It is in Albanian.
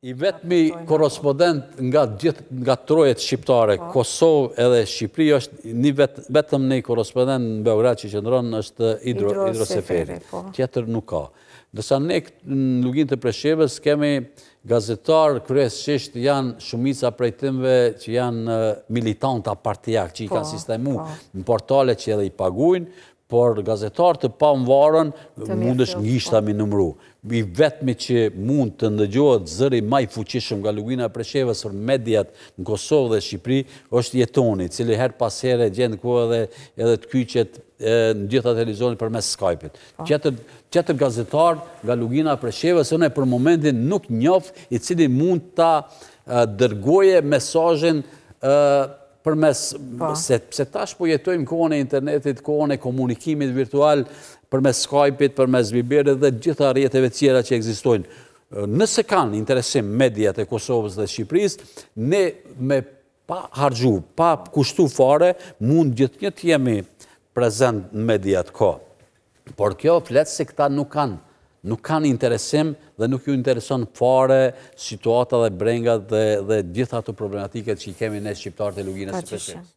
I vetëmi korrespondent nga gjithë nga trojet shqiptare, po. Kosovë edhe Shqipëri, është një vetëm një korrespondent në Beograd që që nëronë është hidroseferit. Po. Tjetër nuk ka. Dësa ne në lugin të preshjeves kemi gazetarë, kërës qështë janë shumica prejtimve që janë eh, militanta partijak, që i kanë po, sistemu në portale që edhe i paguin, por gazetarë të pa më varën, mund është ngishtam i nëmru. I vetëmi që mund të ndëgjohet zëri maj fuqishëm nga Lugina Preshevës për mediat në Kosovë dhe Shqipëri, është jetoni, cili her pasere gjendë kua dhe edhe të kyqet në gjitha televizionit për mes Skype-it. Po. Qetër gazetarë nga Lugina Preshevës, në e për momentin nuk njofë i cili mund të dërgoje mesajin për mes, po. se tash po jetojmë kone internetit, kone komunikimit virtual, për mes Skype-it, për mes Viberit dhe gjitha rjetëve cjera që egzistojnë. Nëse kanë interesim mediat e Kosovës dhe Shqipëris, ne me pa hargju, pa kushtu fare, mund gjithë një të jemi prezent në mediat ko. Por kjo fletë se këta nuk kanë nuk kanë interesim dhe nuk ju intereson fare situata dhe brengat dhe gjitha të problematiket që i kemi në Shqiptarë të Luginës i Peshqenës.